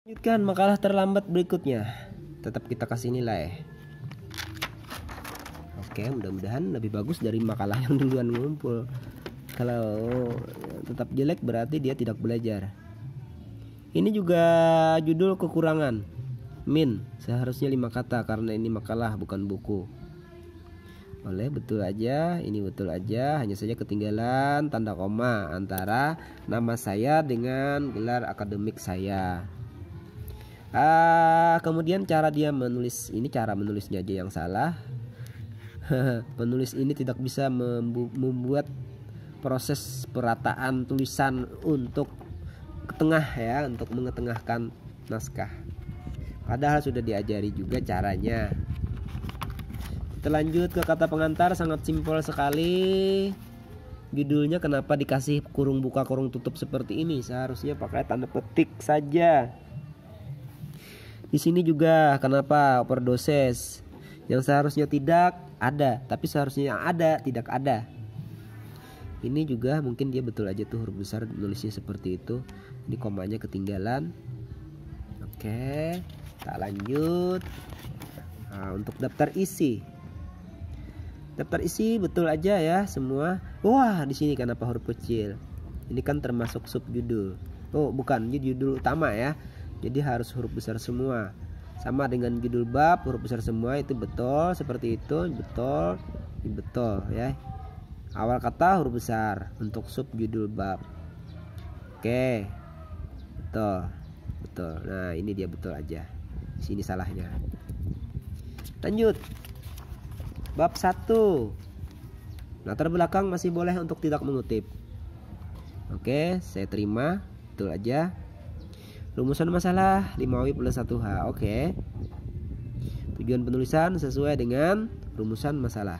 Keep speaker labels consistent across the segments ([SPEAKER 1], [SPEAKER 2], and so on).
[SPEAKER 1] Lanjutkan makalah terlambat berikutnya. Tetap kita kasih nilai. Oke, mudah-mudahan lebih bagus dari makalah yang duluan ngumpul. Kalau tetap jelek berarti dia tidak belajar. Ini juga judul kekurangan. Min, seharusnya lima kata karena ini makalah bukan buku. Oleh betul aja, ini betul aja, hanya saja ketinggalan tanda koma antara nama saya dengan gelar akademik saya. Uh, kemudian cara dia menulis ini cara menulisnya aja yang salah. Penulis ini tidak bisa membuat proses perataan tulisan untuk ketengah ya, untuk mengetengahkan naskah. Padahal sudah diajari juga caranya. Kita lanjut ke kata pengantar sangat simpel sekali. Judulnya kenapa dikasih kurung buka kurung tutup seperti ini? Seharusnya pakai tanda petik saja. Di sini juga kenapa overdosis? Yang seharusnya tidak ada, tapi seharusnya yang ada tidak ada. Ini juga mungkin dia betul aja tuh huruf besar nulisnya seperti itu. Ini komanya ketinggalan. Oke, tak lanjut. Nah, untuk daftar isi. Daftar isi betul aja ya semua. Wah, di sini kenapa huruf kecil? Ini kan termasuk subjudul. Oh, bukan, judul utama ya. Jadi harus huruf besar semua. Sama dengan judul bab, huruf besar semua itu betul, seperti itu, betul, betul ya. Awal kata huruf besar untuk sub judul bab. Oke. Betul. Betul. Nah, ini dia betul aja. sini salahnya. Lanjut. Bab 1. Latar belakang masih boleh untuk tidak mengutip. Oke, saya terima. Betul aja. Rumusan masalah 5W plus 1H Oke okay. Tujuan penulisan sesuai dengan rumusan masalah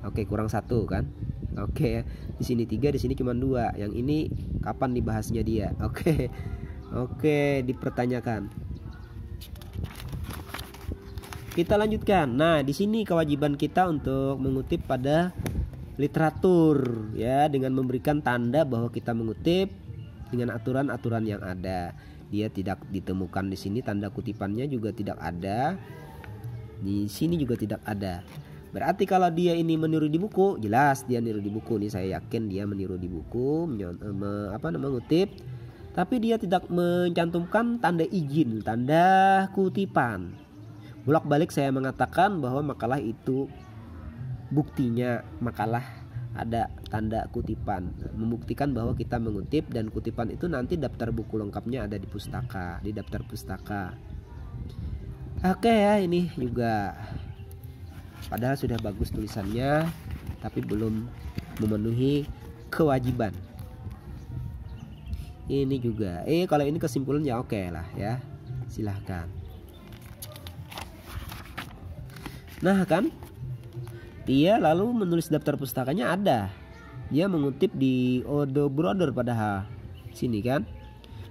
[SPEAKER 1] Oke okay, kurang satu kan Oke okay. di sini tiga di sini cuma dua Yang ini kapan dibahasnya dia Oke okay. Oke dipertanyakan Kita lanjutkan Nah di sini kewajiban kita untuk mengutip pada literatur ya dengan memberikan tanda bahwa kita mengutip dengan aturan-aturan yang ada dia tidak ditemukan di sini tanda kutipannya juga tidak ada di sini juga tidak ada berarti kalau dia ini meniru di buku jelas dia meniru di buku ini saya yakin dia meniru di buku menyon, eh, apa nama ngutip tapi dia tidak mencantumkan tanda izin tanda kutipan bolak balik saya mengatakan bahwa makalah itu buktinya makalah ada tanda kutipan membuktikan bahwa kita mengutip dan kutipan itu nanti daftar buku lengkapnya ada di pustaka di daftar pustaka oke ya ini juga padahal sudah bagus tulisannya tapi belum memenuhi kewajiban ini juga eh kalau ini kesimpulannya oke okay lah ya silahkan nah kan dia lalu menulis daftar pustakanya ada. Dia mengutip di Odo Brother padahal sini kan.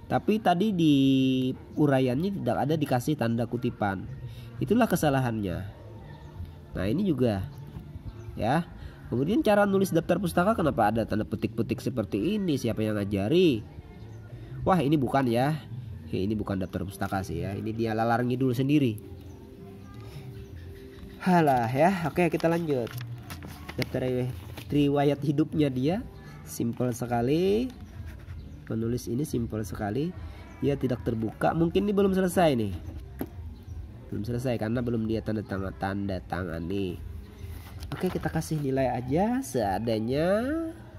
[SPEAKER 1] Tapi tadi di uraiannya tidak ada dikasih tanda kutipan. Itulah kesalahannya. Nah, ini juga ya. Kemudian cara nulis daftar pustaka kenapa ada tanda petik-petik seperti ini? Siapa yang ngajari? Wah, ini bukan ya. Ini bukan daftar pustaka sih ya. Ini dia lalar ngidul sendiri halah ya oke kita lanjut daftar riwayat hidupnya dia simpel sekali penulis ini simpel sekali dia tidak terbuka mungkin ini belum selesai nih belum selesai karena belum dia tanda tangan tanda tangan nih oke kita kasih nilai aja seadanya